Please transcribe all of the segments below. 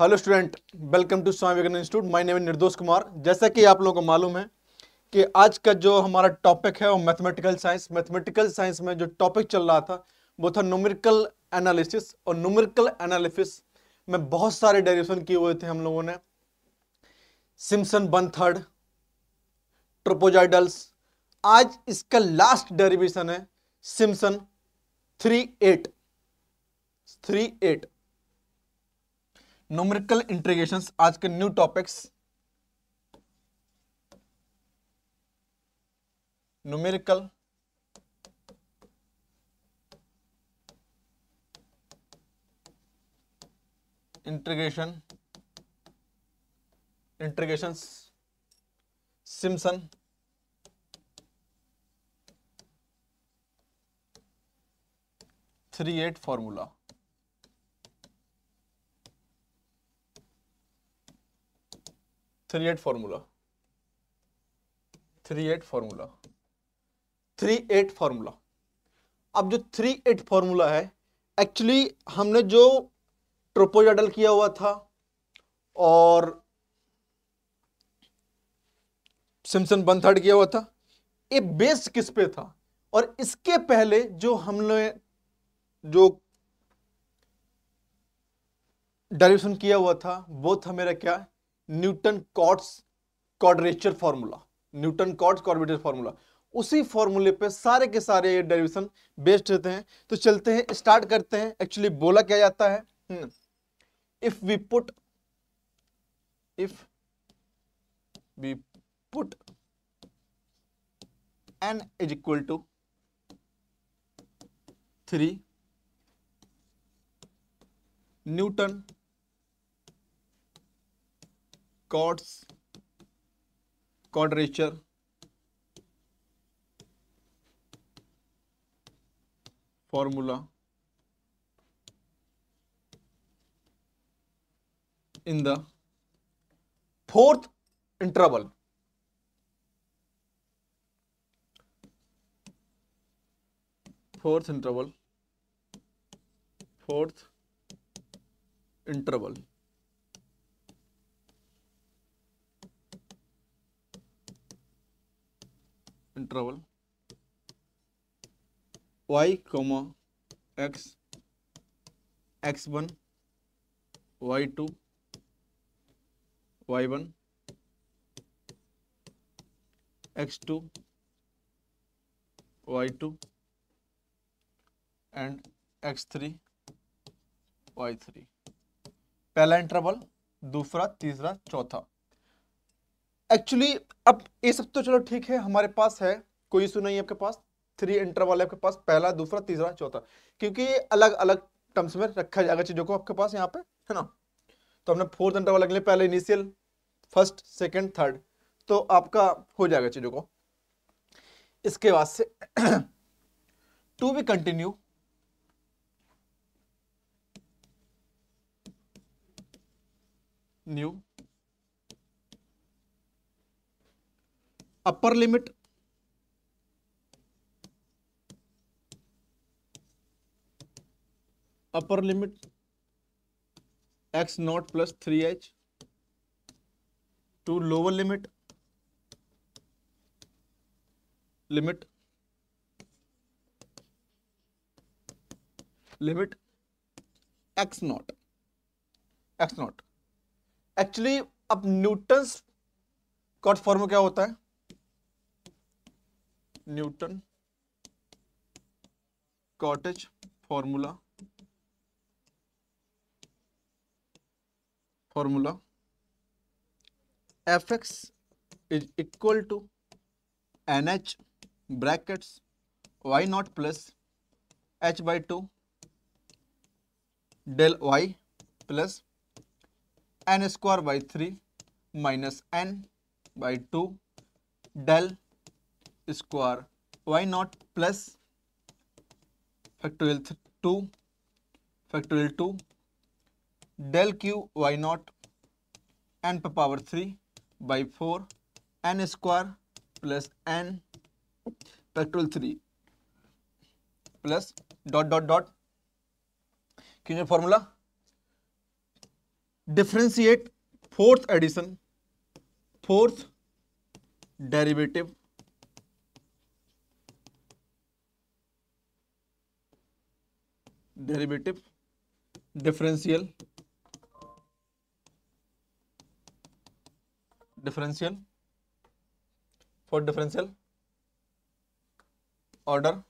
Hello student welcome to Swami Vivekananda institute my name Nirdosh Kumar जैसा कि आप लोगों को मालूम है कि आज का जो हमारा टॉपिक है वो मैथमेटिकल साइंस मैथमेटिकल साइंस में जो टॉपिक चल रहा था वो था न्यूमेरिकल एनालिसिस और न्यूमेरिकल एनालिसिस में बहुत सारे डायरेक्शन किए हुए थे हम लोगों ने सिमसन वन थर्ड ट्रोपोजाइडल्स आज इसका लास्ट डेरिवेशन है Simpson three eight three eight numerical integration आज के new topics numerical integration integration Simpson three eight formula three eight formula three eight formula three eight formula अब जो three eight formula है actually हमने जो ट्रोपोजाडल किया हुआ था और सिमसन वन थर्ड किया हुआ था ये बेस किस पे था और इसके पहले जो हमने जो डायरेक्शन किया हुआ था वो था मेरा क्या Newton Cotes quadrature formula Newton Cotes कॉर्बिटर फॉर्मूला उसी फॉर्मूले पे सारे के सारे ये डेरिवेशन बेस्ड रहते हैं तो चलते हैं स्टार्ट करते हैं एक्चुअली बोला क्या जाता है if we put if we put n is equal to three Newton Cotes quadrature formula in the fourth interval fourth interval fourth interval interval y comma x x1 y2 y1 x2 y2 and x3 y3 पहला interval दूसरा तीसरा चौथा actually अब ये सब तो चलो ठीक है हमारे पास है कोई इशू नहीं है आपके पास थ्री इंटरवल है आपके पास पहला दूसरा तीसरा चौथा क्योंकि ये अलग अलग टर्म्स में रखा जाएगा चीज़ों को आपके पास यहाँ पे है ना तो हमने फोर्थ इंटरवल रख पहले इनिशियल फर्स्ट सेकेंड थर्ड तो आपका हो जाएगा चीज़ों को इसके बाद से to be continue new upper limit upper limit x naught plus three h to lower limit limit limit x naught x naught actually अब न्यूटन्स कॉट फॉर्म क्या होता है Newton Cotes formula formula f x is equal to n h brackets y naught plus h by two del y plus n square by three minus n by two del square y not plus factorial 2 factorial 2 del q y naught n per power 3 by 4 n square plus n factorial 3 plus dot dot dot क्योंकि formula? Differentiate fourth addition fourth derivative. Derivative differential differential for differential order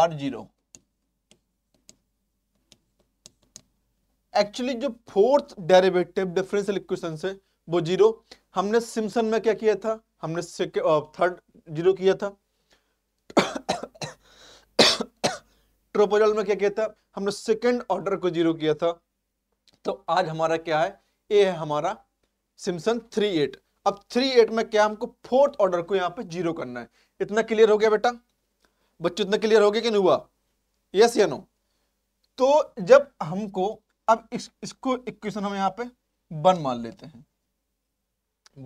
r zero actually जो fourth derivative differential equation से वो zero हमने Simpson में क्या किया था हमने थर्ड जीरो किया था ट्रोपोजल में क्या किया था हमने सेकेंड ऑर्डर को जीरो किया था तो आज हमारा क्या है ए है हमारा सिमसन थ्री एट अब थ्री एट में क्या हमको फोर्थ ऑर्डर को यहाँ पे जीरो करना है इतना क्लियर हो गया बेटा बच्चों इतना क्लियर हो गया कि नहीं हुआ यस या नो तो जब हमको अब इस, इसको इक्वेशन हम यहाँ पे वन मान लेते हैं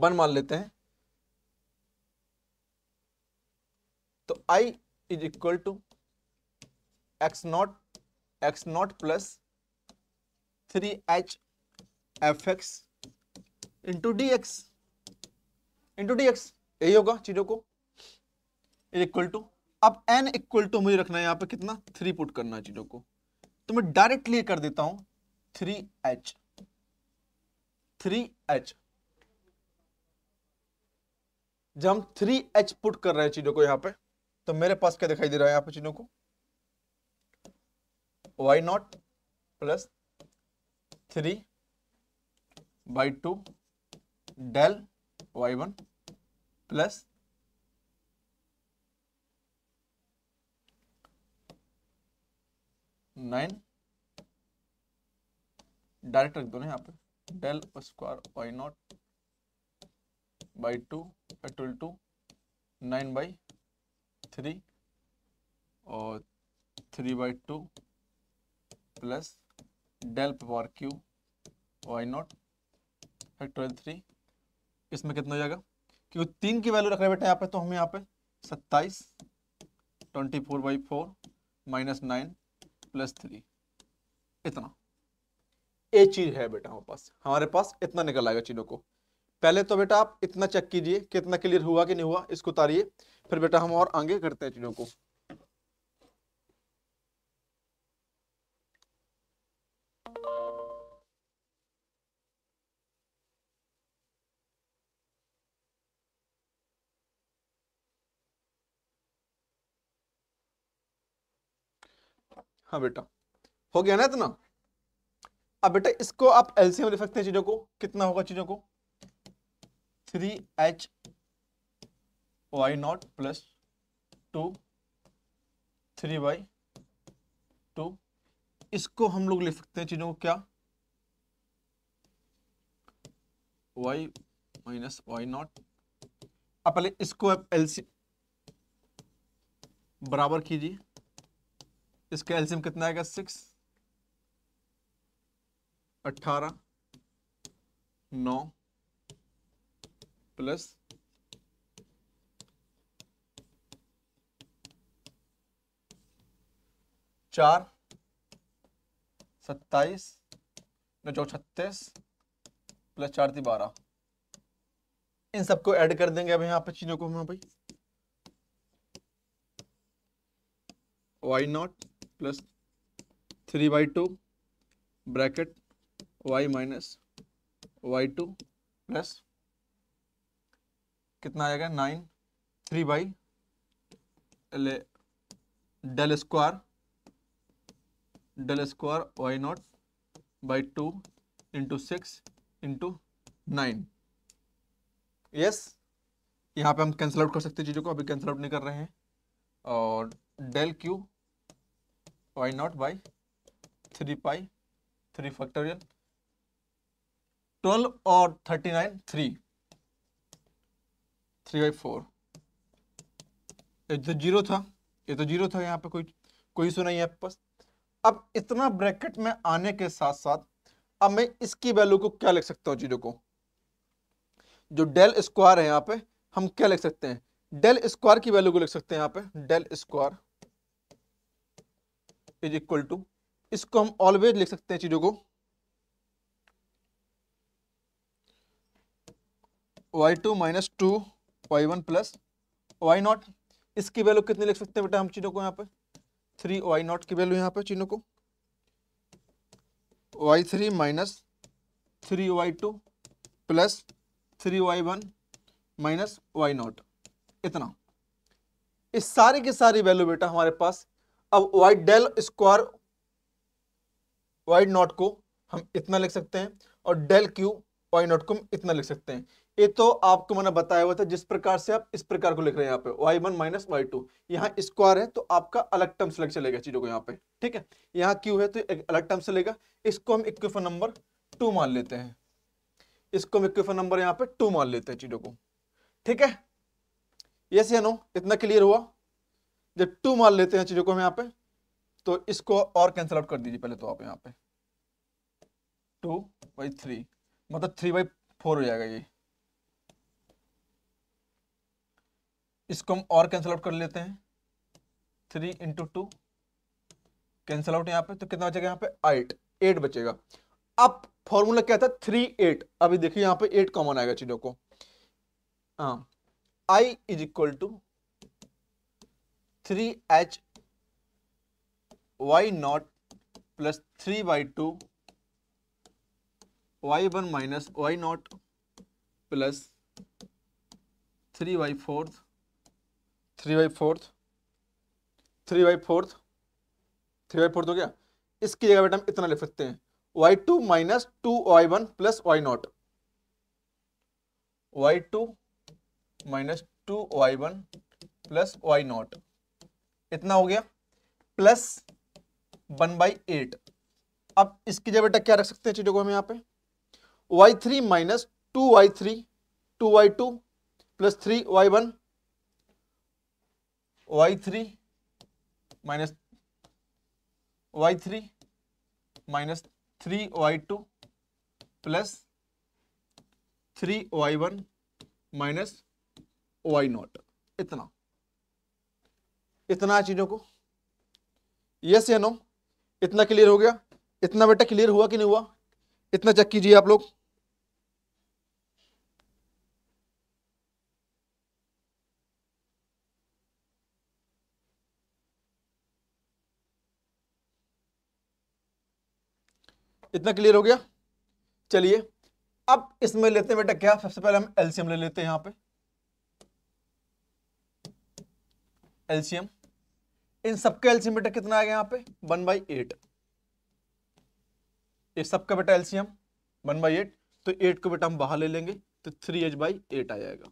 वन मान लेते हैं तो आई is equal to x naught x naught plus three h f x into d x into d x यही होगा चीजों को इक्वल टू अब एन इक्वल टू मुझे रखना है यहां पे कितना थ्री पुट करना है चीजों को तो मैं डायरेक्टली कर देता हूं थ्री एच थ्री एच जब हम थ्री एच पुट कर रहे हैं चीजों को यहां पे तो मेरे पास क्या दिखाई दे रहा है यहां पे चीजों को Y naught plus three by two del y one plus nine direct रख दो ना यहाँ पे del square y naught by two एटल टू नाइन बाई थ्री और three by two plus del power q y naught factorial three इसमें कितना हो जाएगा क्योंकि तीन की वैल्यू रख रहे बेटा यहाँ पे तो हम यहाँ पे सत्ताईस twenty four by four minus nine plus three इतना ये चीज है बेटा हमारे पास हमारे पास इतना निकल आएगा चीजों को पहले तो बेटा आप इतना चेक कीजिए कितना क्लियर हुआ कि नहीं हुआ इसको उतारिए फिर बेटा हम और आगे करते हैं चीजों को हाँ बेटा हो गया ना इतना अब बेटा इसको आप एलसीएम लिख सकते हैं चीजों को कितना होगा चीजों को three h y naught plus two three y two इसको हम लोग लिख सकते हैं चीजों को क्या वाई माइनस वाई नॉट अब पहले इसको आप एलसी बराबर कीजिए इसका एल्सियम कितना आएगा सिक्स अट्ठारह नौ प्लस चार सत्ताईस नौ चौ छत्तीस प्लस चार थी बारह इन सबको ऐड कर देंगे अब यहां पर चीजों को हम भाई y naught plus three by two bracket y minus y two plus कितना आ जाएगा nine three by del square del square y naught by two into six into nine yes यहाँ पे हम कैंसिल आउट कर सकते हैं चीज़ों को अभी कैंसिल आउट नहीं कर रहे हैं और del q y naught by 3 pi 3 factorial 12 और 39 3 3 by 4 ये तो जीरो था ये तो जीरो था यहाँ पे कोई कोई सुना नहीं है आपके पास अब इतना ब्रैकेट में आने के साथ साथ अब मैं इसकी वैल्यू को क्या लिख सकता हूँ जीरो को जो डेल स्क्वायर है यहाँ पे हम क्या लिख सकते हैं डेल स्क्वायर की वैल्यू को लिख सकते हैं यहाँ पे del square is equal to इसको हम ऑलवेज लिख सकते हैं चीज़ों को y two minus two y one plus y naught इसकी वैल्यू कितनी लिख सकते हैं बेटा हम चीज़ों को यहाँ पे थ्री वाई नॉट की वैल्यू यहाँ पे चीज़ों को y three minus three y two plus three Y one minus y naught इतना इस सारी की सारी वैल्यू बेटा हमारे पास अब white del square white naught को हम इतना लिख सकते हैं और डेल क्यू वाई नॉट को हम इतना लिख सकते हैं ये तो आपको मैंने बताया हुआ था जिस प्रकार से आप इस प्रकार को लिख रहे हैं यहाँ पे Y one minus y two यहाँ स्क्वायर है तो आपका अलग टर्म से लग चलेगा चीजों को यहाँ पे ठीक है यहाँ क्यू है तो अलग टर्म से लेगा इसको हम इक्वेशन नंबर टू मान लेते हैं इसको हम इक्वेशन नंबर यहाँ पे टू मान लेते हैं चीजों को ठीक है यस या नो इतना क्लियर हुआ जब टू मान लेते हैं चीजों को हम यहाँ पे तो इसको और कैंसिल आउट कर दीजिए पहले तो आप यहाँ पे टू बाई थ्री मतलब थ्री बाई फोर हो जाएगा ये इसको हम और कैंसिल आउट कर लेते हैं three into two cancel out यहाँ पे तो कितना बचेगा यहाँ पे आइट एट बचेगा अब फॉर्मूला क्या था थ्री एट अभी देखिए यहाँ पे एट कॉमन आएगा चीजों को हाँ I is equal to three h y naught plus three by two y one minus y naught plus three by fourth three by fourth three by fourth three by fourth हो गया इसकी जगह बेटा हम इतना लिख सकते हैं y two minus two y one plus y naught y two minus two y one plus y naught इतना हो गया प्लस वन बाई एट अब इसकी जगह बेटा क्या रख सकते हैं चीजों को हम यहां पे Y three minus two Y three two y two plus three Y one y three minus y three minus three y two plus three Y one minus y naught इतना इतना चीज़ों को यस या नो इतना clear हो गया इतना बेटा क्लियर हुआ कि नहीं हुआ इतना चेक कीजिए आप लोग इतना क्लियर हो गया चलिए अब इसमें लेते हैं बेटा क्या सबसे पहले हम एलसीएम ले लेते हैं यहां पे एलसीएम इन सबके एल्सियम बेटा कितना आ गया यहां पे वन बाई एट ये सबका बेटा एल्सियम वन बाई एट तो एट को बेटा हम बाहर ले लेंगे तो थ्री एच बाई एट आ जाएगा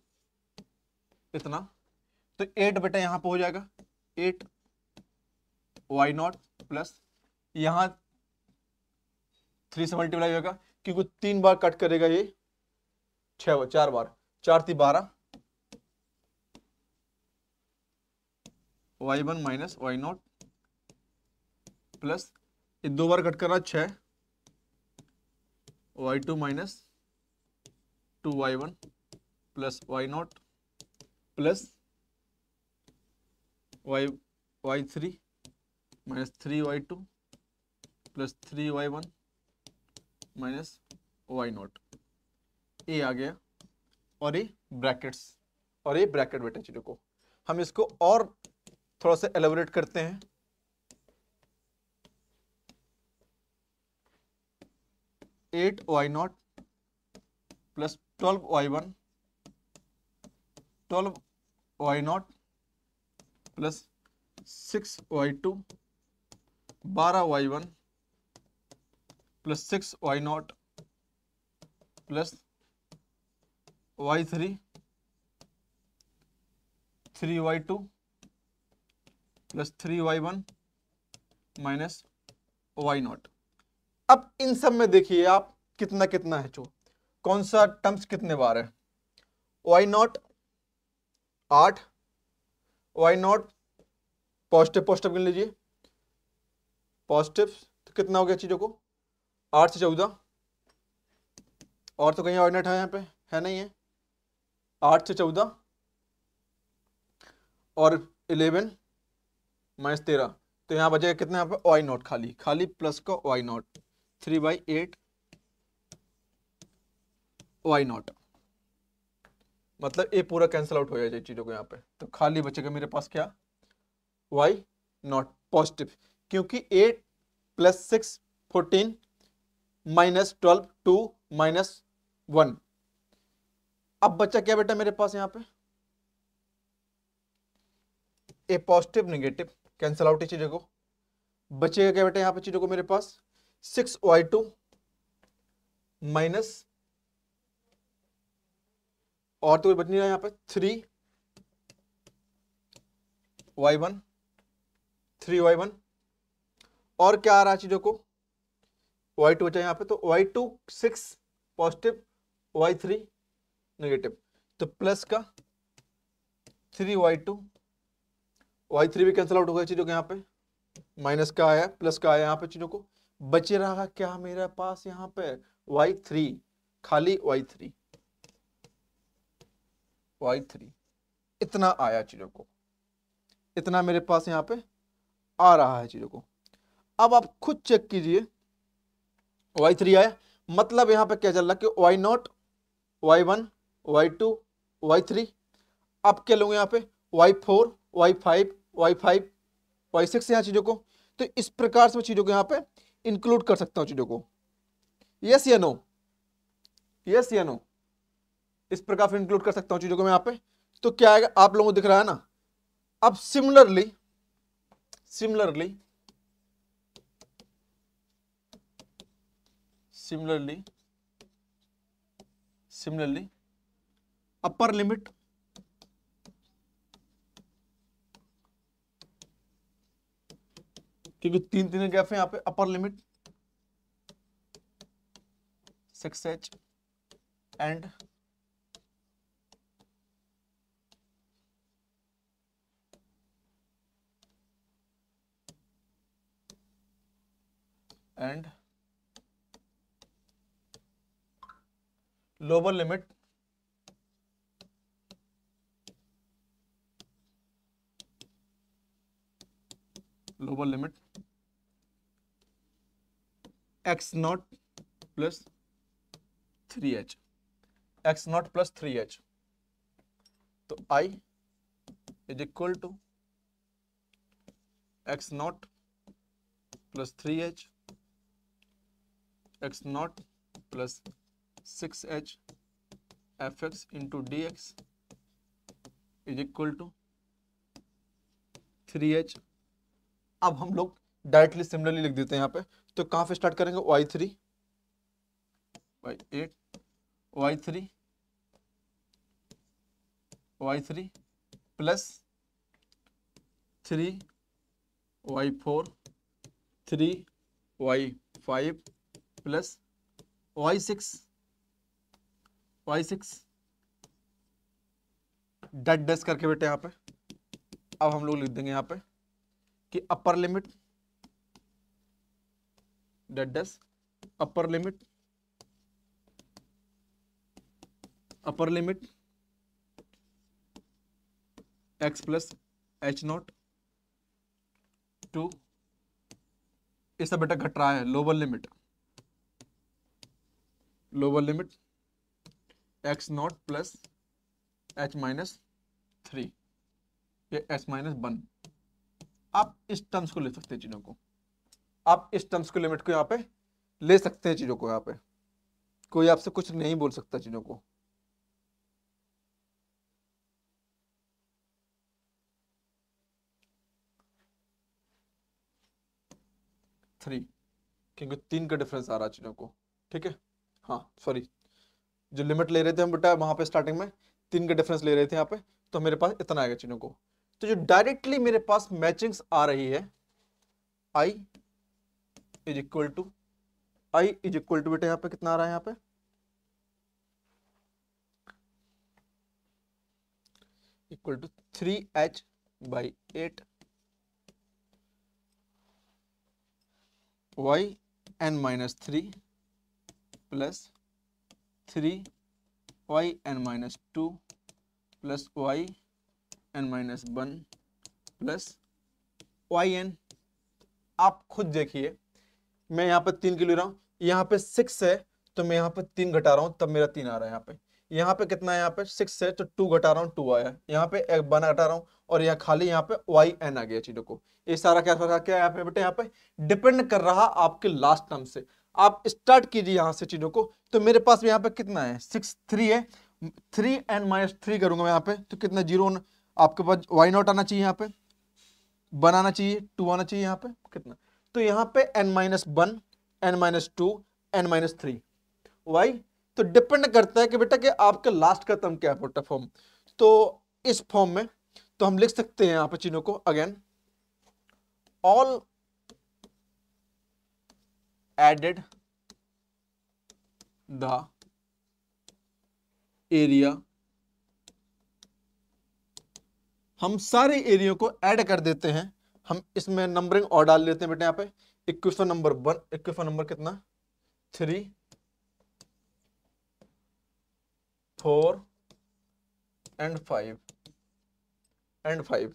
इतना तो एट बेटा यहां पे हो जाएगा एट वाई नॉट प्लस यहां थ्री से मल्टीप्लाई होगा क्योंकि तीन बार कट करेगा ये छह चार बार चार थी बारह y one minus y naught plus ये दो बार कट कर रहा छः y two minus two y one plus y naught plus y y three minus three y two plus three Y one minus y naught ये आ गया और ये ब्रैकेट्स और ये ब्रैकेट बेटा चीज़ों को हम इसको और थोड़ा सा एलेबोरेट करते हैं eight y naught plus twelve y one twelve y naught plus six y two बारह y one plus six y naught plus y three three y two plus three Y one minus y naught अब इन सब में देखिए आप कितना कितना है चो कौन सा टर्म्स कितने बार है वाई नॉट आठ वाई नॉट पॉजिटिव पॉजिटिव गिन लीजिए पॉजिटिव तो कितना हो गया चीज़ों को आठ से चौदह और तो कहीं ऑर्डिनेट है यहाँ पे है नहीं है आठ से चौदह और इलेवन माइनस तेरह तो यहाँ बचेगा कितने यहाँ पे वाई नॉट खाली खाली प्लस का y naught three by eight y naught मतलब ये पूरा कैंसिल आउट हो जाए चीज़ों को यहाँ पे तो खाली बचेगा मेरे पास क्या वाई नॉट पॉजिटिव क्योंकि eight plus six fourteen minus twelve two minus one अब बच्चा क्या बेटा मेरे पास यहाँ पे a positive negative cancel out है चीज़ों को बचेगा क्या बेटा यहां पे चीज़ों को मेरे पास सिक्स वाई टू माइनस और तो कोई बच नहीं रहा यहां पे three Y one three Y one और क्या आ रहा चीज़ों को वाई टू बचा यहाँ पे तो y two six positive y three negative तो प्लस का three y two Y three भी कैंसिल आउट हो गया चीज़ों के यहाँ पे माइनस का आया प्लस का आया यहाँ पे चीज़ों को बचे रहा क्या मेरे पास यहाँ पे वाई थ्री खाली वाई थ्री वाई थ्री इतना आया चीज़ों को इतना मेरे पास यहाँ पे आ रहा है चीज़ों को अब आप खुद चेक कीजिए वाई थ्री आया मतलब यहाँ पे क्या चल रहा है कि y naught Y one Y two Y three आप क्या लोगे यहाँ पे y four Y five y five y six यहाँ चीज़ों को तो इस प्रकार से मैं चीज़ों को यहाँ पे इंक्लूड कर सकता हूँ चीज़ों को यस या नो यस या नो इस प्रकार से इंक्लूड कर सकता हूँ चीज़ों को मैं यहाँ पे तो क्या आएगा आप लोगों को दिख रहा है ना अब similarly similarly similarly similarly upper limit क्योंकि तीन तीन गैप है यहाँ पे upper limit six h and and lower limit lower limit x naught plus three h x naught plus three h तो आई is equal to x naught plus three h x naught plus six h f x into d x is equal to three h अब हम लोग directly similarly लिख देते हैं यहाँ पे तो कहाँ पे स्टार्ट करेंगे y three y eight y three Y three plus three Y four three y five plus y six Y six डेट डेस करके बेटे यहाँ पे अब हम लोग लिख देंगे यहाँ पे कि upper limit that does upper limit upper limit x plus h naught to इससे बेटा घट रहा है lower limit lower limit x naught plus h minus three ये माइनस वन आप इस टर्म्स को ले सकते हैं चीज़ों को आप इस टर्म्स को लिमिट को यहाँ पे ले सकते हैं चीज़ों को यहाँ पे कोई आपसे कुछ नहीं बोल सकता चीज़ों को थ्री क्योंकि तीन का डिफरेंस आ रहा है चीज़ों को ठीक है हाँ सॉरी जो लिमिट ले रहे थे हम बेटा वहां पे स्टार्टिंग में तीन का डिफरेंस ले रहे थे यहाँ पे तो मेरे पास इतना आएगा चीज़ों को तो जो डायरेक्टली मेरे पास मैचिंग्स आ रही है I is equal to I is equal to बेटा यहाँ पे कितना आ रहा है यहाँ पे equal to three h by eight y n minus three plus three y n minus two plus y n minus one plus y n आप खुद देखिए मैं यहाँ पर तीन किलो ले रहा हूँ यहाँ पे सिक्स है तो मैं यहाँ पे तीन घटा रहा हूँ तब मेरा तीन आ रहा है यहाँ पे यहाँ पे कितना है यहाँ पे सिक्स है तो टू घटा रहा हूँ टू आया यहाँ पे एक बना घटा रहा हूँ और यहाँ खाली यहाँ पे वाई एन आ गया चीजों को ये सारा क्या क्या है यहाँ पे बेटे यहाँ पे डिपेंड कर रहा आपके लास्ट टर्म से आप स्टार्ट कीजिए यहाँ से चीजों को तो मेरे पास यहाँ पे कितना है सिक्स थ्री है थ्री एन माइनस थ्री करूंगा यहाँ पे तो कितना जीरो आपके पास वाई नॉट आना चाहिए यहाँ पे बनाना चाहिए टू आना चाहिए यहाँ पे कितना तो यहां पे n minus one n minus two n minus three y तो डिपेंड करता है कि बेटा कि आपका लास्ट का तम क्या है फॉर्म तो इस फॉर्म में तो हम लिख सकते हैं यहां पर चीनों को again all added the area हम सारे एरियो को ऐड कर देते हैं हम इसमें नंबरिंग और डाल लेते हैं बेटे यहाँ पे इक्कीसवा नंबर वन इक्कीसवा नंबर कितना three four and five and five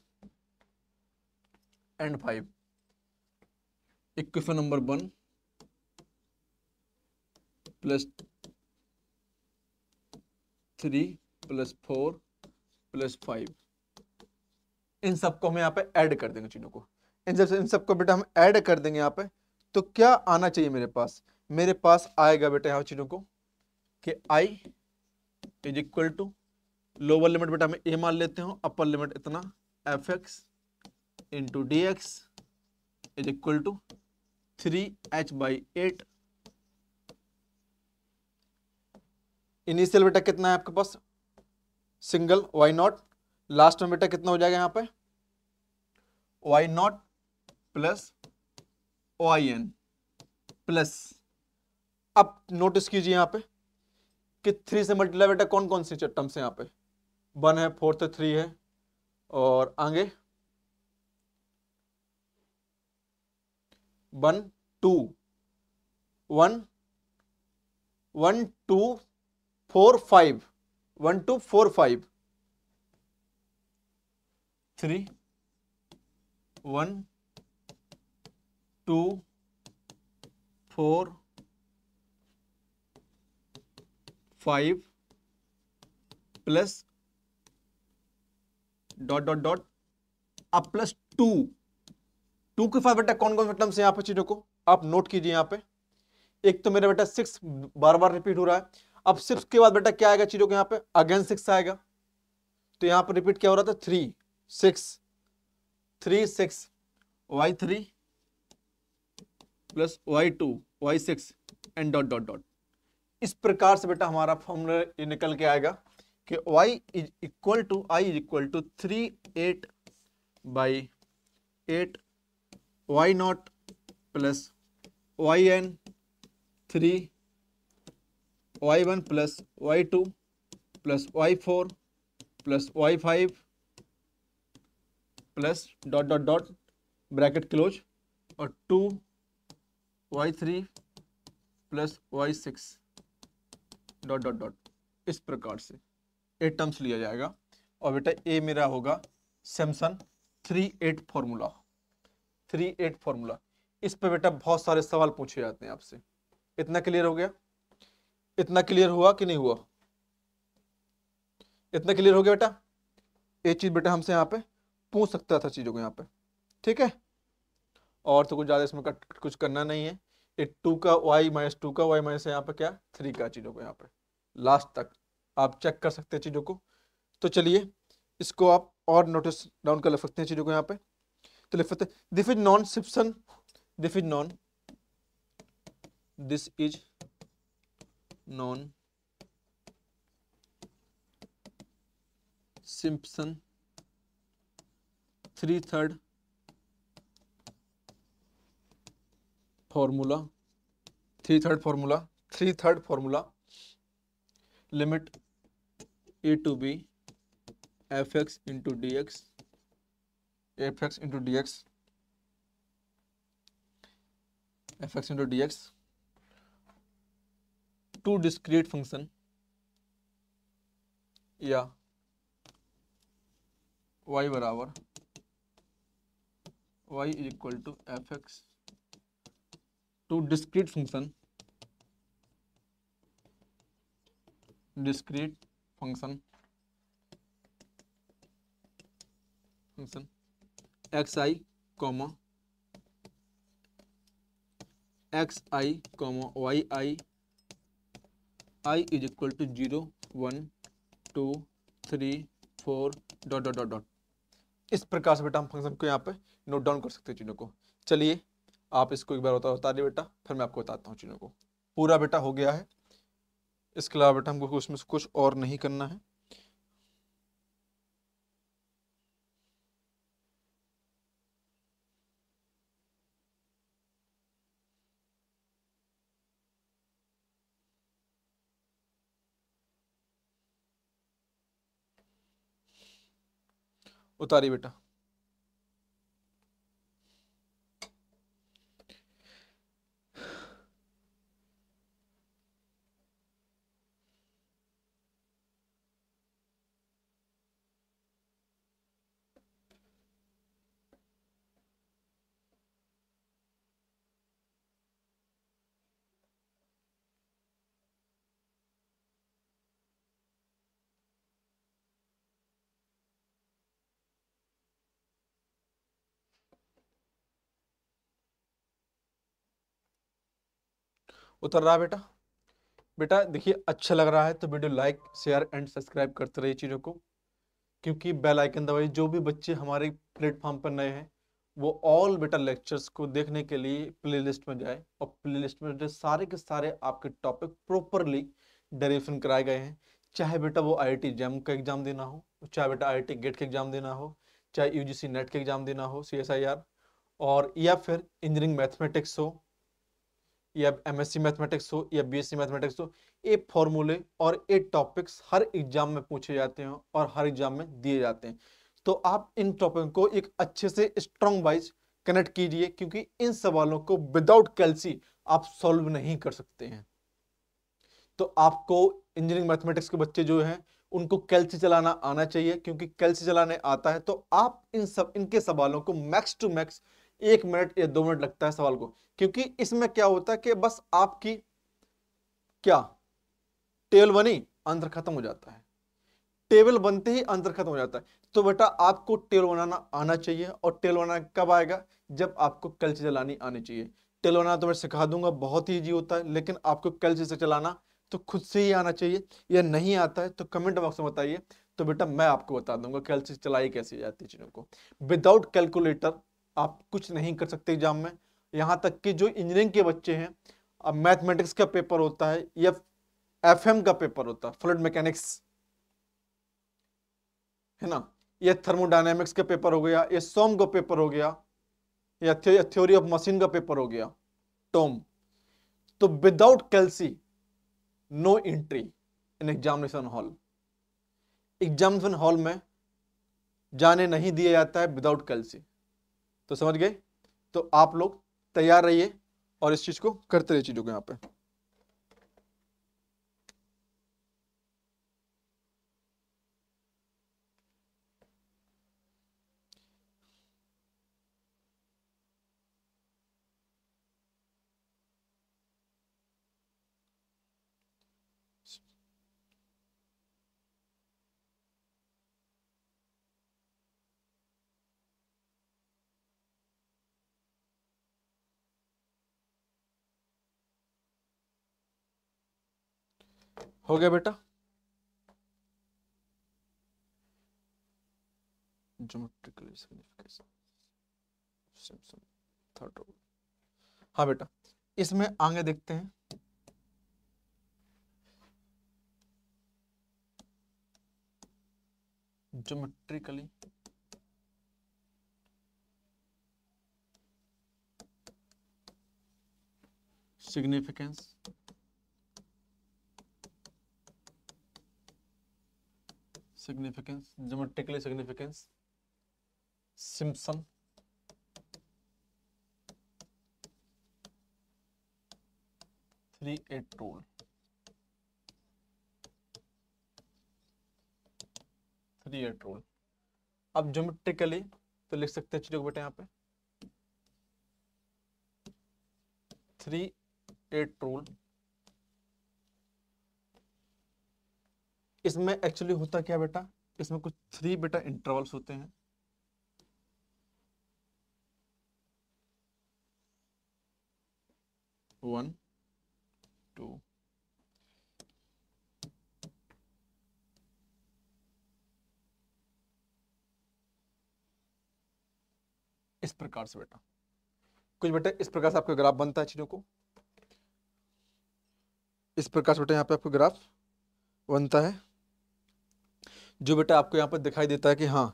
and five इक्कीसवा number one plus three plus four plus five इन सबको हम यहाँ पे ऐड कर देंगे चीज़ों को इन सब इन सबको बेटा हम ऐड कर देंगे यहाँ पे तो क्या आना चाहिए मेरे पास मेरे पास आएगा बेटा यहाँ चीज़ों को कि I is equal to lower limit बेटा हम ए मान लेते हो अपर लिमिट इतना f x into d x is equal to three h by eight initial बेटा कितना है आपके पास सिंगल वाई नॉट लास्ट में बेटा कितना हो जाएगा यहाँ पे y naught plus o i n plus अब नोटिस कीजिए यहाँ पे कि थ्री से मल्टीप्लाई बेटा कौन कौन सी टर्म्स है यहाँ पे वन है फोर्थ है थ्री है और आगे one two one one two four five one two four five three one two four five plus dot dot dot अब प्लस टू टू के फाइव बेटा कौन कौन से टर्म्स यहां पर चीजों को आप नोट कीजिए यहां पे एक तो मेरा बेटा सिक्स बार बार रिपीट हो रहा है अब सिक्स के बाद बेटा क्या आएगा चीजों के यहां पे अगेन सिक्स आएगा तो यहां पर रिपीट क्या हो रहा था three six three six y three plus y two y six and dot dot dot इस प्रकार से बेटा हमारा फॉर्मूला ये निकल के आएगा कि y is equal to I is equal to three eight by eight y naught plus y n three Y one plus y two plus y four plus y five plus dot dot dot bracket close और two Y three plus y six dot dot dot इस प्रकार से eight terms लिया जाएगा और बेटा ए मेरा होगा Simpson three eight formula three eight formula इस पे बेटा बहुत सारे सवाल पूछे जाते हैं आपसे इतना क्लियर हो गया इतना क्लियर हुआ कि नहीं हुआ इतना क्लियर हो गया बेटा एक चीज बेटा हमसे यहाँ पे पूछ सकता था चीज़ों को यहाँ पे ठीक है और तो कुछ ज़्यादा इसमें कट, कुछ करना नहीं है एट टू का वाई माइनस टू का वाई माइनस यहाँ पे क्या थ्री का चीज़ों को यहाँ पे लास्ट तक आप चेक कर सकते हैं चीज़ों को तो चलिए इसको आप और नोटिस डाउन कर लिख सकते हैं चीज़ों को यहाँ पे तो लिख सकते this is known Simpson this is known this is known Simpson three third formula three third formula three third formula limit a to b f x into d x f x into d x f x into d x to discrete function या y बराबर y is equal to f x to discrete function discrete function function x i comma x i comma y i I is equal to zero one two three four dot dot dot dot इस प्रकार से बेटा हम function को यहाँ पे note down कर सकते हैं चीज़ों को चलिए आप इसको एक बार होता बता दिए बेटा फिर मैं आपको बताता हूँ चीज़ों को पूरा बेटा हो गया है इसके अलावा बेटा हमको उसमें कुछ और नहीं करना है उतारी बेटा उतर रहा बेटा बेटा देखिए अच्छा लग रहा है तो video like share and subscribe करते रहिए चीज़ों को क्योंकि बेल आइकन दबाइए जो भी बच्चे हमारे प्लेटफॉर्म पर नए हैं वो ऑल बेटा लेक्चर्स को देखने के लिए प्लेलिस्ट में जाए और प्लेलिस्ट में सारे के सारे आपके टॉपिक प्रॉपरली डेरिवेशन कराए गए हैं चाहे बेटा वो आई आई जैम का एग्जाम देना हो चाहे बेटा आई आई गेट का एग्जाम देना हो चाहे यू नेट का एग्जाम देना हो सी और या फिर इंजीनियरिंग मैथमेटिक्स हो या एम एस सी मैथमेटिक्स हो या बी एस सी मैथमेटिक्स हो ये फॉर्मूले और ये टॉपिक्स हर एग्जाम में पूछे जाते हैं और हर एग्जाम में दिए जाते हैं तो आप इन टॉपिक को एक अच्छे से स्ट्रॉन्ग वाइज कनेक्ट कीजिए क्योंकि इन सवालों को विदाउट कैलसी आप सॉल्व नहीं कर सकते हैं तो आपको इंजीनियरिंग मैथमेटिक्स के बच्चे जो हैं उनको कैलसी चलाना आना चाहिए क्योंकि कैलसी चलाने आता है तो आप इन सब इनके सवालों को मैक्स टू मैक्स एक मिनट या दो मिनट लगता है सवाल को क्योंकि इसमें क्या होता है कि बस आपकी क्या टेबल बनी अंतर खत्म हो जाता है टेबल बनते ही अंतर खत्म हो जाता है तो बेटा आपको टेबल बनाना आना चाहिए और टेबल बनाना कब आएगा जब आपको कल से चलानी आनी चाहिए टेबल बनाना तो मैं सिखा दूंगा बहुत ही ईजी होता है लेकिन आपको कल से चलाना तो खुद से ही आना चाहिए या नहीं आता है तो कमेंट बॉक्स में बताइए तो बेटा मैं आपको बता दूंगा कैल्सिस चलाई कैसी जाती है चीज़ों को विदाउट कैलकुलेटर आप कुछ नहीं कर सकते एग्जाम में यहाँ तक कि जो इंजीनियरिंग के बच्चे हैं अब मैथमेटिक्स का पेपर होता है या एफ का पेपर होता है फ्लड मैकेनिक्स है ना या थर्मोडाइनमिक्स का पेपर हो गया या सोम का पेपर हो गया या थ्योरी ऑफ मशीन का पेपर हो गया टोम तो without calci no entry in examination hall examination hall में जाने नहीं दिया जाता है विदाउट कैलसी तो समझ गए तो आप लोग तैयार रहिए और इस चीज़ को करते रहिए चीज़ों को यहाँ पर हो गया बेटा ज्योमेट्रिकली थर्ड हाँ बेटा इसमें आगे देखते हैं geometrically significance significance geometrically significance Simpson three eight tool three eight rule अब जोमेट्रिकली तो लिख सकते हैं चीजों को बेटे यहां पर थ्री एट रूल इसमें एक्चुअली होता क्या बेटा इसमें कुछ थ्री बेटा इंटरवल्स होते हैं वन टू इस प्रकार से बेटा कुछ बेटा इस प्रकार से आपका ग्राफ बनता है चीजों को इस प्रकार से बेटा यहाँ पे आपका ग्राफ बनता है जो बेटा आपको यहाँ पर दिखाई देता है कि हाँ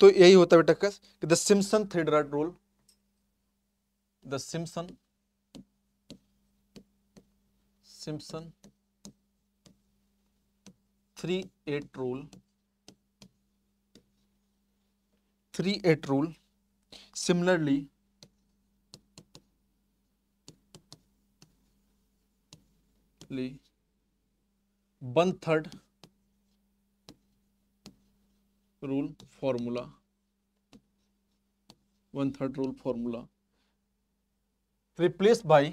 तो यही होता है बेटा कस कि the Simpson three eight rule the Simpson Simpson three eight rule three eight rule similarly ली one third rule formula one third rule formula replace by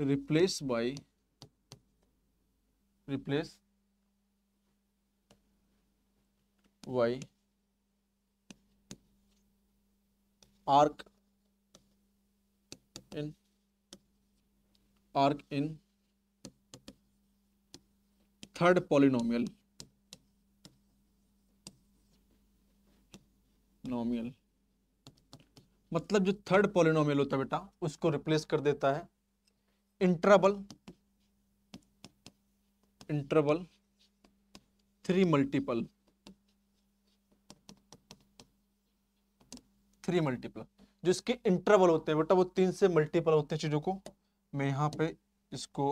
replace by replace y arc in arc in third polynomial nomial मतलब जो third polynomial होता है बेटा उसको replace कर देता है interval interval three multiple three multiple जो इसके इंटरवल होते हैं बेटा वो तीन से मल्टीपल होते हैं चीजों को मैं यहां पे इसको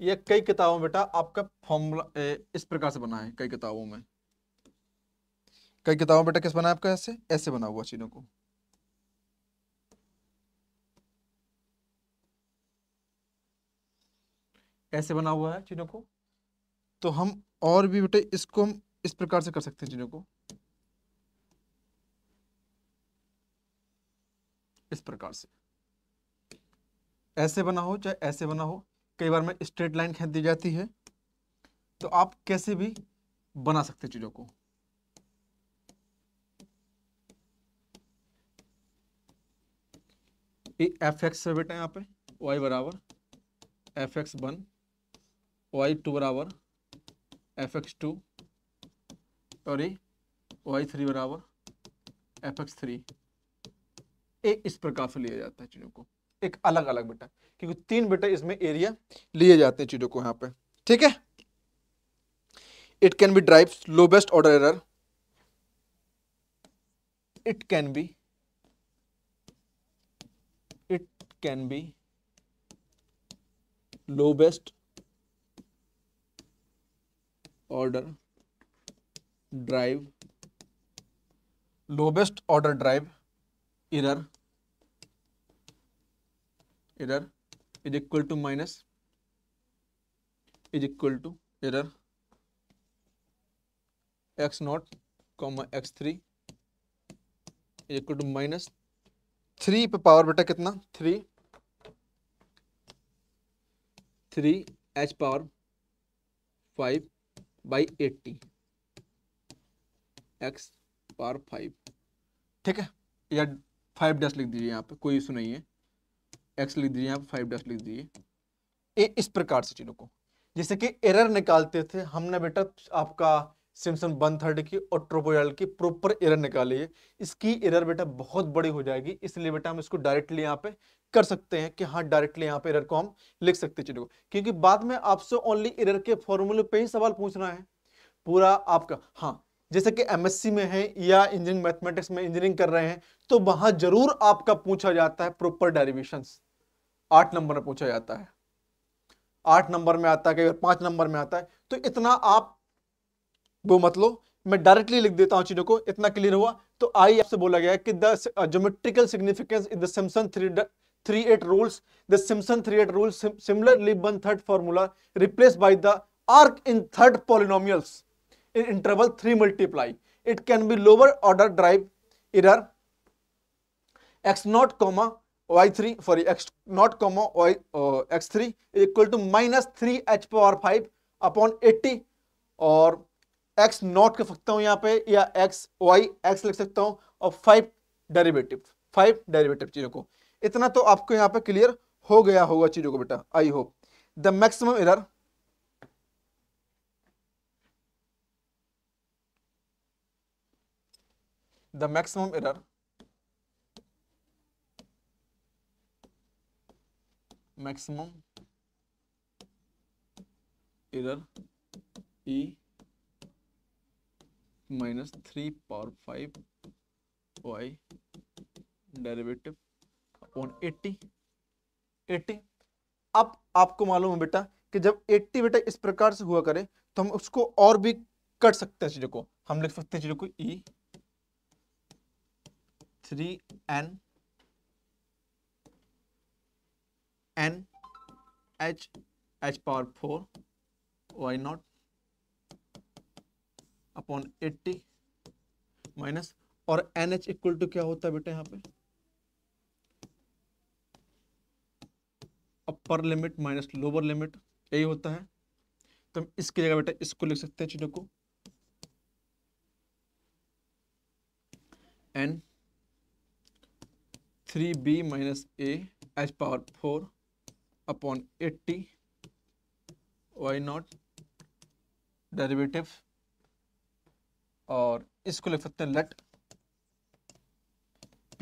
ये कई किताबों बेटा आपका फॉर्मूला इस प्रकार से बना है कई किताबों में कई किताबों बेटा किस बना है आपका ऐसे ऐसे बना हुआ चीजों को ऐसे बना हुआ है चीनों को तो हम और भी बेटे इसको हम इस प्रकार से कर सकते हैं चीनों को इस प्रकार से ऐसे बना हो चाहे ऐसे बना हो कई बार में स्ट्रेट लाइन खेद दी जाती है तो आप कैसे भी बना सकते चीज़ों को एफ एक्स से बेटा यहाँ पे वाई बराबर f x one Y two बराबर एफ एक्स टू और वाई थ्री बराबर एफ एक्स थ्री एक इस प्रकार से लिया जाता है चीज़ों को एक अलग अलग बेटा क्योंकि तीन बेटा इसमें एरिया लिए जाते हैं चीज़ों को यहां पे ठीक है it can be drive lowest order error it can be it can be lowest order drive lowest order drive error इधर is equal to minus is equal to इधर x naught comma x three is equal to minus three पे power बेटा कितना three three h power five by eighty x power five ठीक है या five dash लिख दीजिए यहाँ पे कोई इशू नहीं है एक्स लिख दीजिए यहाँ पर फाइव डैश लिख दीजिए इस प्रकार से चीज़ों को जैसे कि एरर निकालते थे हमने बेटा आपका सिमसन वन थर्ड की और ट्रोपोजाइल की प्रॉपर एरर निकाली है इसकी एरर बेटा बहुत बड़ी हो जाएगी इसलिए बेटा हम इसको डायरेक्टली यहाँ पे कर सकते हैं कि हाँ डायरेक्टली यहाँ पे एरर को हम लिख सकते हैं चीज़ों को क्योंकि बाद में आपसे ओनली एरर के फॉर्मूले पे ही सवाल पूछना है पूरा आपका हाँ जैसे कि एमएससी में है या इंजीनियरिंग मैथमेटिक्स में इंजीनियरिंग कर रहे हैं तो वहां जरूर आपका पूछा जाता है प्रॉपर डायरिवेशन आठ नंबर में पूछा जाता है आठ नंबर में आता है कई बार पांच नंबर में आता है तो इतना आप वो मतलब मैं डायरेक्टली लिख देता हूं चीजों को इतना क्लियर हुआ तो आई आपसे बोला गया कि the geometrical significance in Simpson three three eight rules the Simpson three eight rule similarly one third formula replace by the arc in third polynomials in interval three multiply it can be lower order drive error x naught comma y3 sorry x not comma y uh, x3 is equal to minus three h power five upon eighty और x naught कर सकता हूँ यहाँ पे या x y x लिख सकता हूँ और फाइव डेरिवेटिव फाइव डेरिवेटिव चीज़ों को इतना तो आपको यहाँ पे क्लियर हो गया होगा चीज़ों को बेटा I hope the maximum error the maximum error maximum error e minus three power five y derivative upon eighty eighty अब आपको मालूम है बेटा कि जब एट्टी बेटा इस प्रकार से हुआ करे तो हम उसको और भी कट सकते हैं चीजों को हम लिख सकते हैं चीजों को e three n n h h power four y naught upon 80 minus और एन एच इक्वल टू क्या होता है बेटा यहाँ पे upper limit minus lower limit यही होता है तो हम इसकी जगह बेटा इसको लिख सकते हैं चीजों को n three b minus a h power four upon 80 y naught derivative और इसको लिख सकते हैं let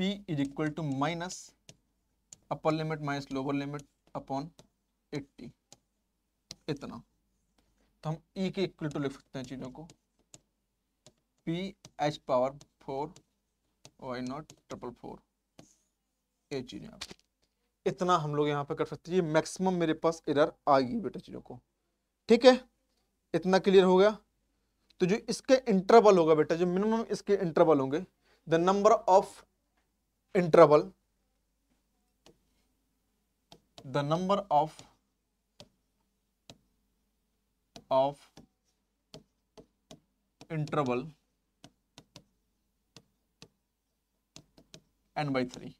p is equal to minus upper limit minus lower limit upon 80 इतना तो हम e के इक्वल टू लिख सकते हैं चीज़ों को p h power four y naught triple four ये चीज़ें आप इतना हम लोग यहाँ पे कर सकते हैं मैक्सिमम मेरे पास एरर आएगी बेटा चीज़ों को ठीक है इतना क्लियर हो गया तो जो इसके इंटरवल होगा बेटा जो मिनिमम इसके इंटरवल होंगे the number of interval the number of of interval n by three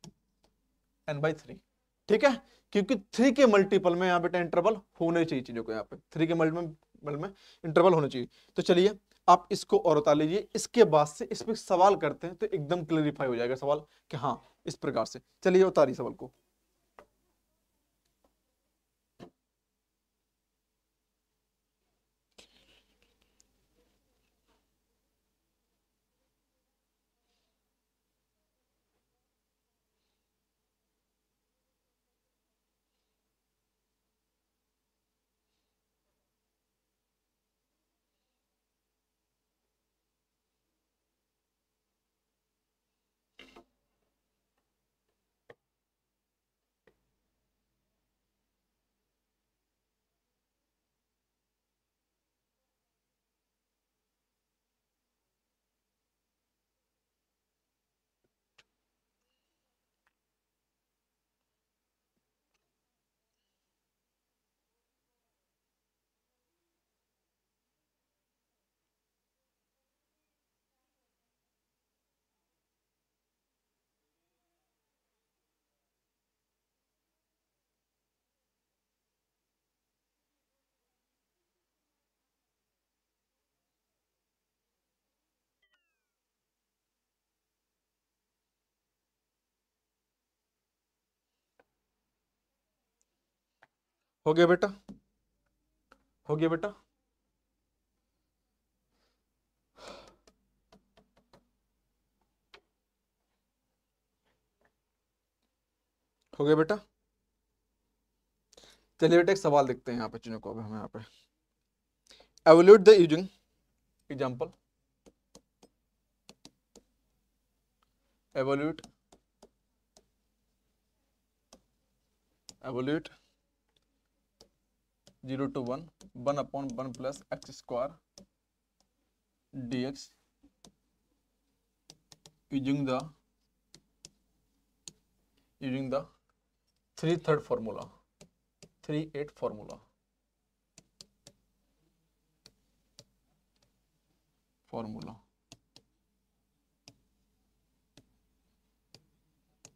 n by three ठीक है क्योंकि थ्री के मल्टीपल में यहाँ बेटा इंटरवल होने चाहिए चीजों को यहाँ पे थ्री के मल्टीपल में इंटरवल होने चाहिए तो चलिए आप इसको और उतार लीजिए इसके बाद से इस पर सवाल करते हैं तो एकदम क्लियरिफाई हो जाएगा सवाल कि हाँ इस प्रकार से चलिए उतारिए सवाल को हो गया बेटा हो गया बेटा हो गया बेटा चलिए बेटा एक सवाल देखते हैं यहाँ पे चुनो को अब हम यहाँ पे evaluate the using example evaluate evaluate zero to one one upon one plus x square d x using the using the three third formula three eight formula formula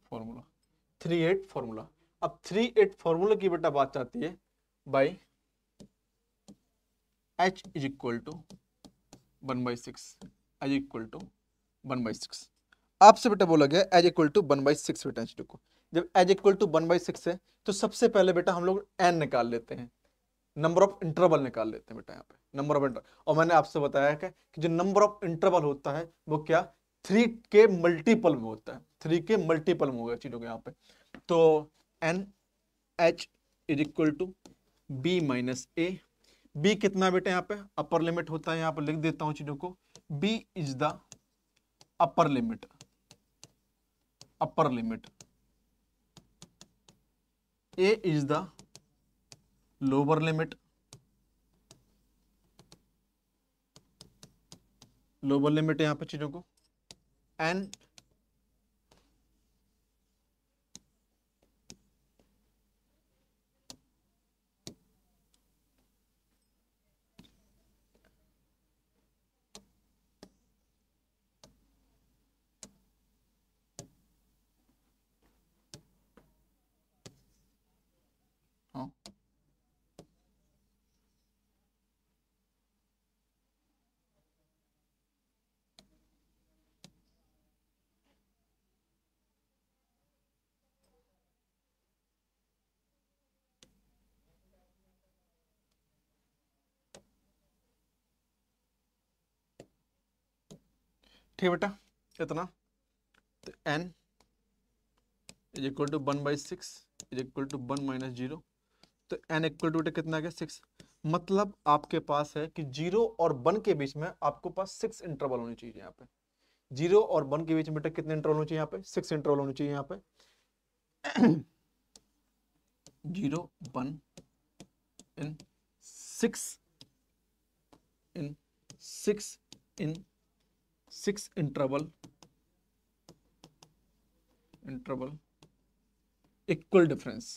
formula three eight formula अब three eight formula की बेटा बात चाहती है by h is equal to one by six h equal to one by six आपसे बेटा बोला गया h equal to one by six बेटा एच टू को जब h equal to one by six है तो सबसे पहले बेटा हम लोग एन निकाल लेते हैं नंबर ऑफ इंटरवल निकाल लेते हैं बेटा यहाँ पे नंबर ऑफ इंटरवल और मैंने आपसे बताया क्या कि जो नंबर ऑफ इंटरवल होता है वो क्या थ्री के मल्टीपल में होता है थ्री के मल्टीपल में होगा चीजों के यहाँ पे तो n h is equal to b minus a b कितना बेटा यहाँ पे अपर लिमिट होता है यहाँ पर लिख देता हूं चीजों को b is the upper limit upper limit a is the lower limit lower limit यहां पर चीजों को एन ठीक है बेटा इतना तो n is equal to one by six is equal to one minus zero तो एन इक्वल टू बेटा कितना गया सिक्स मतलब आपके पास है कि जीरो और वन के बीच में आपको पास सिक्स इंटरवल होने चाहिए यहाँ पे जीरो और वन के बीच में बेटा कितने इंटरवल होने चाहिए यहाँ पे सिक्स इंटरवल होने चाहिए यहाँ पे zero one in six in six in six interval interval equal difference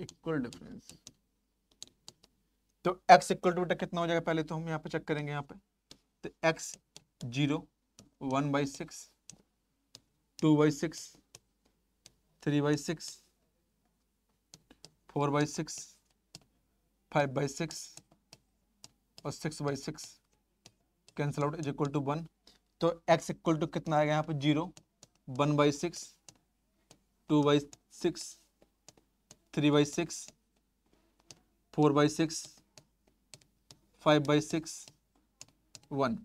equal difference तो x इक्वल टू बेटा कितना हो जाएगा पहले तो हम यहाँ पे चेक करेंगे यहाँ पे तो x zero one by six two by six three by six four by six five by six और six by six cancel out is equal to one तो एक्स इक्वल टू कितना आएगा यहाँ पर zero one by six two by six three by six four by six five by six one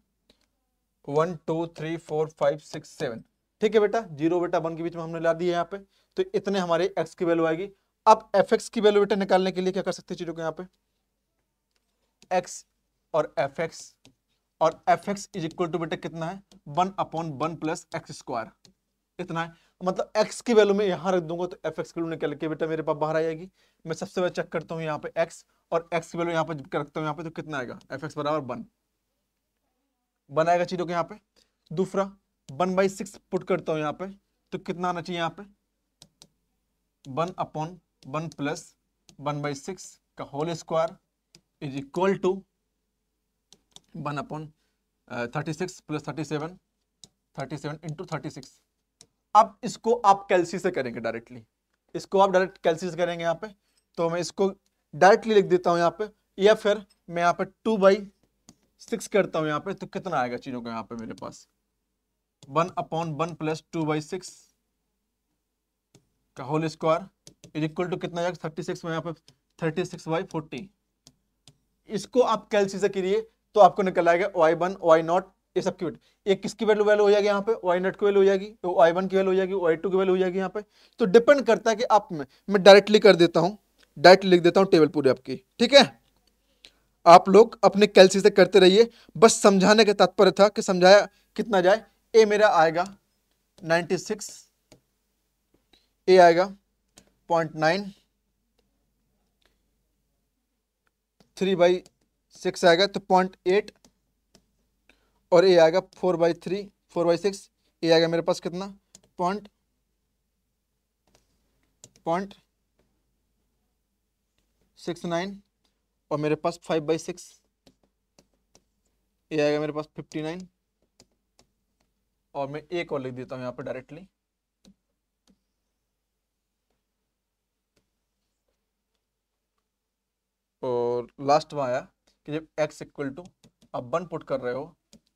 one two three four five six seven ठीक है बेटा zero बेटा one के बीच में हमने ला दिया यहाँ पे तो इतने हमारे एक्स की वैल्यू आएगी अब एफ एक्स की वैल्यू बेटा निकालने के लिए क्या कर सकते हैं चीजों को यहाँ पे एक्स और एफ एक्स और f x is equal to बेटा कितना है one upon one plus x square इतना है तो मतलब x की वैल्यू में यहाँ रख दूंगा तो एफ एक्स वैल्यू निकल के बेटा मेरे पास बाहर आ जाएगी मैं सबसे पहले चेक करता हूँ यहाँ पे x और x की वैल्यू यहाँ पे रखता हूँ यहाँ पे तो कितना आएगा एफ एक्स बराबर वन वन आएगा चीजों को यहाँ पे दूसरा वन बाई सिक्स पुट करता हूँ यहाँ पे तो कितना आना चाहिए यहाँ पे one upon one plus one by six का whole square is equal to one upon thirty six plus thirty seven thirty seven into thirty six अब इसको आप कैलसी से करेंगे डायरेक्टली इसको आप डायरेक्ट कैलसी से करेंगे यहाँ पे तो मैं इसको डायरेक्टली लिख देता हूँ यहाँ पे या फिर मैं यहाँ पे टू बाई सिक्स करता हूँ यहाँ पे तो कितना आएगा चीज़ों का यहाँ पे मेरे पास one upon one plus two by six का whole square is equal to कितना जाएगा थर्टी सिक्स में यहाँ पे थर्टी सिक्स वाई फोर्टी इसको आप कैलसी से करिए तो आपको निकल आएगा वाई वन वाई नॉट ये सब की वैल्यू एक किसकी वैल्यू वैल्यू हो जाएगी यहाँ पे वाई नॉट की वैल्यू हो जाएगी तो वाई वन की वैल्यू हो जाएगी वाई टू की वैल्यू हो जाएगी यहाँ पे तो डिपेंड करता है कि आप में मैं डायरेक्टली कर देता हूँ डायरेक्ट लिख देता हूँ टेबल पूरी आपकी ठीक है आप लोग अपने कैलसी से करते रहिए बस समझाने का तात्पर्य था कि समझाया कितना जाए ए मेरा आएगा नाइन्टी सिक्स ए आएगा point nine three by six आएगा तो पॉइंट एट और ए आएगा four by three four by six ए आएगा मेरे पास कितना पॉइंट पॉइंट सिक्स नाइन और मेरे पास फाइव बाई सिक्स ए आएगा मेरे पास फिफ्टी नाइन और मैं एक और लिख देता हूँ यहाँ पर डायरेक्टली लास्ट में आया कि जब x इक्वल टू आप वन पुट कर रहे हो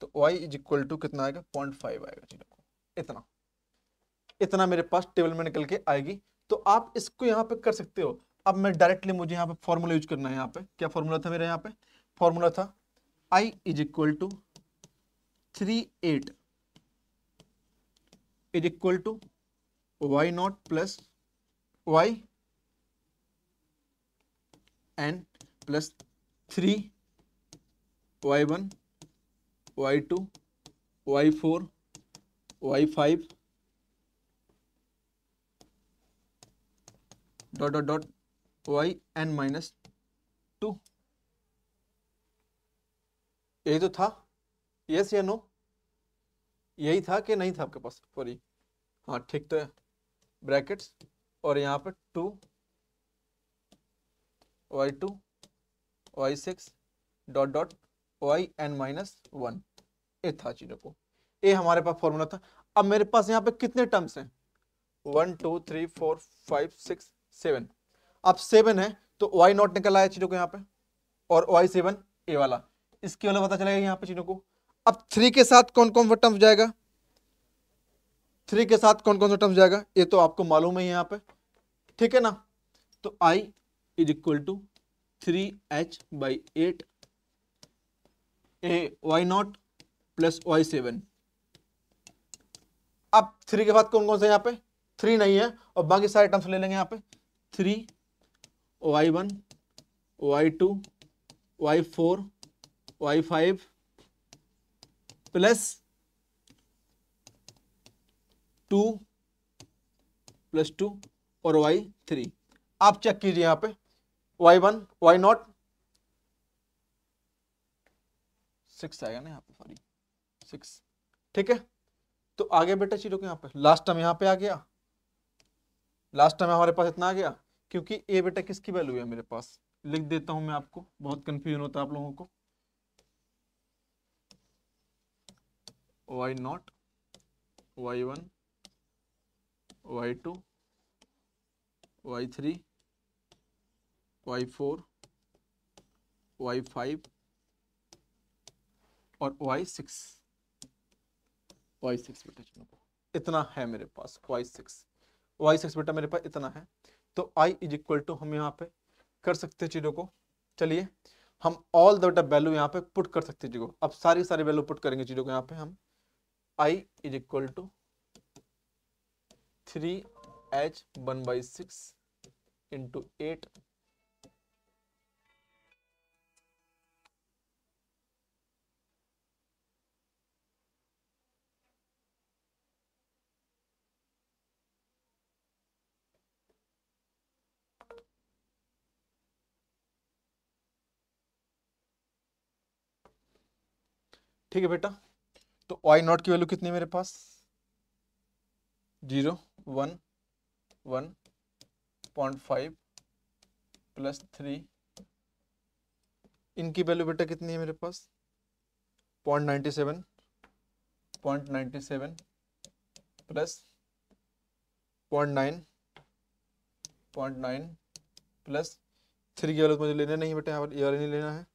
तो y इज इक्वल टू कितना आएगा पॉइंट फाइव आएगा जीरो को इतना इतना मेरे पास टेबल में निकल के आएगी तो आप इसको यहाँ पे कर सकते हो अब मैं डायरेक्टली मुझे यहाँ पे फॉर्मूला यूज करना है यहाँ पे क्या फॉर्मूला था मेरे यहाँ पे फॉर्मूला था i is equal to three eight is equal to y naught plus y and plus three Y one Y two Y four Y five dot dot dot y n minus two यही तो था yes या no यही था कि नहीं था आपके पास सॉरी हाँ ठीक तो है ब्रैकेट्स और यहाँ पर two y two y six dot dot y n minus one ए था चीज को ए हमारे पास फॉर्मूला था अब मेरे पास यहाँ पे कितने टर्म्स हैं one two three four five six seven अब सेवन है तो वाई नॉट निकल आया चीज़ों को यहाँ पे और वाई सेवन ए वाला इसके वाला पता चलेगा यहाँ पे चीज़ों को अब थ्री के साथ कौन कौन सा टर्म्स जाएगा थ्री के साथ कौन कौन सा टर्म्स जाएगा ये तो आपको मालूम है यहाँ पे ठीक है ना तो आई is equal to three h by eight a y naught plus y seven अब थ्री के बाद कौन कौन सा यहां पे थ्री नहीं है और बाकी सारे टर्म्स ले लेंगे यहां पे three Y one Y two Y four Y five plus two plus two और वाई थ्री आप चेक कीजिए यहां पे Y one Y naught six आएगा ना यहाँ पे सॉरी सिक्स ठीक है तो आगे बेटा चीजों के यहाँ पे लास्ट टाइम यहाँ पे आ गया लास्ट टाइम हमारे पास इतना आ गया क्योंकि ए बेटा किसकी वैल्यू है मेरे पास लिख देता हूं मैं आपको बहुत कंफ्यूजन होता है आप लोगों को Y naught Y one Y two Y three Y four Y five और वाई सिक्स वाई सिक्स बेटा चुनो इतना है मेरे पास वाई सिक्स वाई सिक्स बेटा मेरे पास इतना है तो आई इज इक्वल टू हम यहाँ पे कर सकते हैं चीज़ों को चलिए हम ऑल द बेटा वैल्यू यहाँ पे पुट कर सकते हैं चीज़ों को अब सारी सारी वैल्यू पुट करेंगे चीज़ों को यहाँ पे हम I is equal to three H one by six into eight ठीक है बेटा तो वाई नॉट की वैल्यू कितनी है मेरे पास zero one one point five plus three इनकी वैल्यू बेटा कितनी है मेरे पास point ninety seven point ninety seven plus point nine point nine plus three की वैल्यू तो मुझे लेना नहीं बेटा यहाँ पर ये वाली नहीं लेना है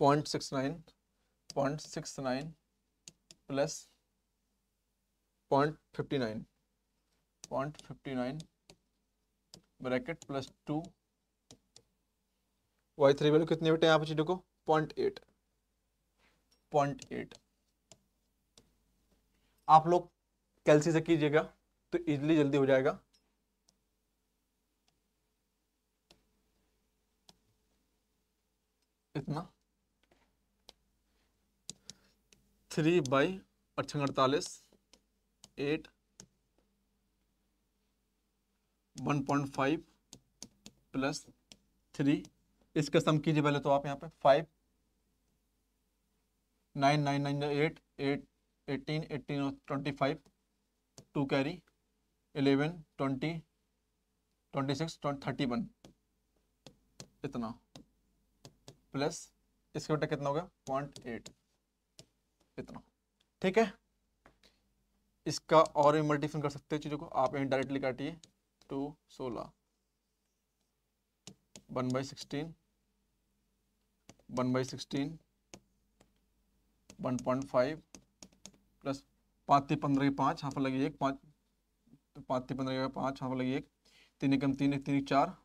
point six nine point six nine plus point fifty nine point fifty nine bracket plus two Y three value कितने बेटे यहाँ पर चीज़ों को पॉइंट एट पॉइंट एट आप लोग कैलसी से कीजिएगा तो इजली जल्दी हो जाएगा इतना थ्री बाई अड़तालीस eight one point five plus three इसका सम कीजिए पहले तो आप यहाँ पे five nine nine nine eight eight eighteen eighteen और twenty five two carry eleven twenty twenty six thirty one इतना प्लस इसके बेटा कितना होगा पॉइंट एट इतना ठीक है इसका और भी मल्टीफिन कर सकते हैं चीज़ों को आप यहीं डायरेक्टली काटिए टू सोलह one by sixteen one by sixteen one point five plus पाँच ती पंद्रह की पाँच हाँ पर लगी एक पाँच तो पाँच ती पंद्रह की पाँच हाँ पर लगी एक तीन एक तीन एक तीन एक चार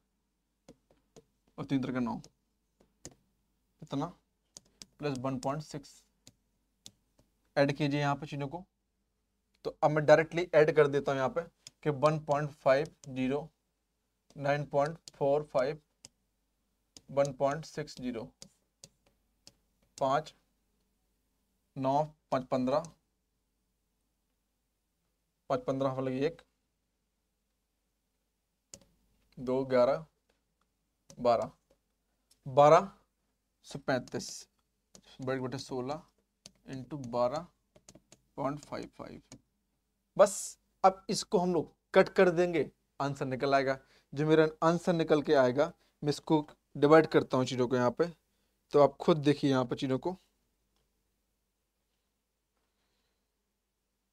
और तीन तरह का नौ इतना plus one point six add कीजिए यहाँ पे चीज़ों को तो अब मैं डायरेक्टली ऐड कर देता हूँ यहाँ पे कि one point five zero nine point four five one point six zero पाँच नौ पाँच पंद्रह पाँच पंद्रह वाली एक दो ग्यारह बारह बारह सौ पैंतीस बड़े बटे सोलह इंटू बारह पॉइंट फाइव फाइव बस अब इसको हम लोग कट कर देंगे आंसर निकल आएगा जो मेरा आंसर निकल के आएगा मैं इसको डिवाइड करता हूँ चीज़ों को यहाँ पे तो आप खुद देखिए यहाँ पर चीज़ों को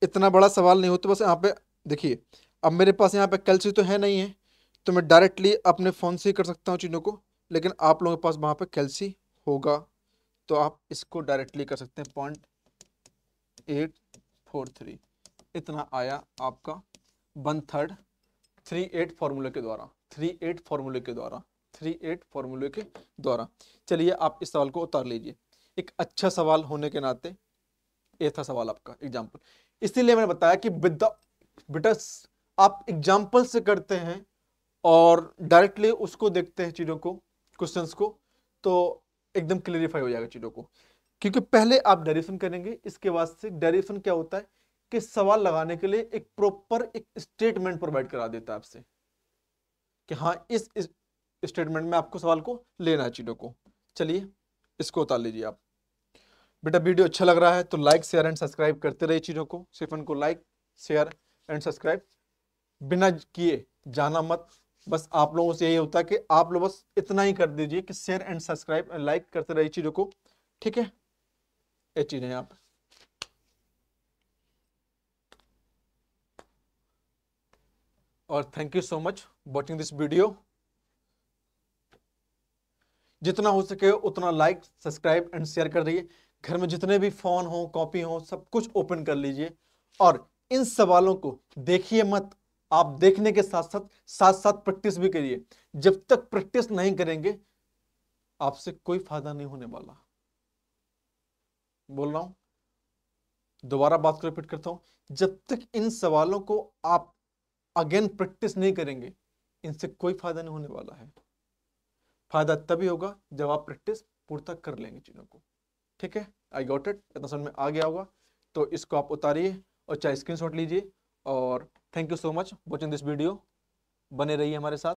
इतना बड़ा सवाल नहीं होता तो बस यहाँ पे देखिए अब मेरे पास यहाँ पे कैलसी तो है नहीं है तो मैं डायरेक्टली अपने फ़ोन से ही कर सकता हूँ चीज़ों को लेकिन आप लोगों के पास वहाँ पे कैलसी होगा तो आप इसको डायरेक्टली कर सकते हैं पॉइंट एट फोर थ्री इतना आया आपका वन थर्ड थ्री एट फार्मूले के द्वारा थ्री एट फार्मूले के द्वारा थ्री एट फार्मूले के द्वारा चलिए आप इस सवाल को उतार लीजिए एक अच्छा सवाल होने के नाते ये था सवाल आपका एग्जाम्पल इसीलिए मैंने बताया कि विद बेटा आप एग्जाम्पल से करते हैं और डायरेक्टली उसको देखते हैं चीज़ों को क्वेश्चंस को तो एकदम क्लियरिफाई हो जाएगा चीज़ों को क्योंकि पहले आप डायरेक्शन करेंगे इसके बाद से डायरेक्शन क्या होता है कि सवाल लगाने के लिए एक प्रॉपर एक स्टेटमेंट प्रोवाइड करा देता है आपसे कि हाँ इस स्टेटमेंट में आपको सवाल को लेना है चीज़ों को चलिए इसको उतार लीजिए आप बेटा वीडियो अच्छा लग रहा है तो लाइक शेयर एंड सब्सक्राइब करते रहिए चीज़ों को सिर्फ उनको लाइक शेयर एंड सब्सक्राइब बिना किए जाना मत बस आप लोगों से यही होता है कि आप लोग बस इतना ही कर दीजिए कि शेयर एंड सब्सक्राइब लाइक करते रहिए चीज़ों को ठीक है ये चीजें है पर और thank you so much watching this video जितना हो सके उतना लाइक सब्सक्राइब एंड शेयर कर दीजिए घर में जितने भी फ़ोन हो कॉपी हो सब कुछ ओपन कर लीजिए और इन सवालों को देखिए मत आप देखने के साथ साथ साथ साथ प्रैक्टिस भी करिए जब तक प्रैक्टिस नहीं करेंगे आपसे कोई फायदा नहीं होने वाला बोल रहा हूं दोबारा बात को रिपीट करता हूं जब तक इन सवालों को आप अगेन प्रैक्टिस नहीं करेंगे इनसे कोई फायदा नहीं होने वाला है फायदा तभी होगा जब आप प्रैक्टिस पूर्ता कर लेंगे चीज़ों को ठीक है आई गॉट इट इतना समझ में आ गया होगा तो इसको आप उतारिए और चाहे स्क्रीन लीजिए और thank you so much watching this video बने रहिए हमारे साथ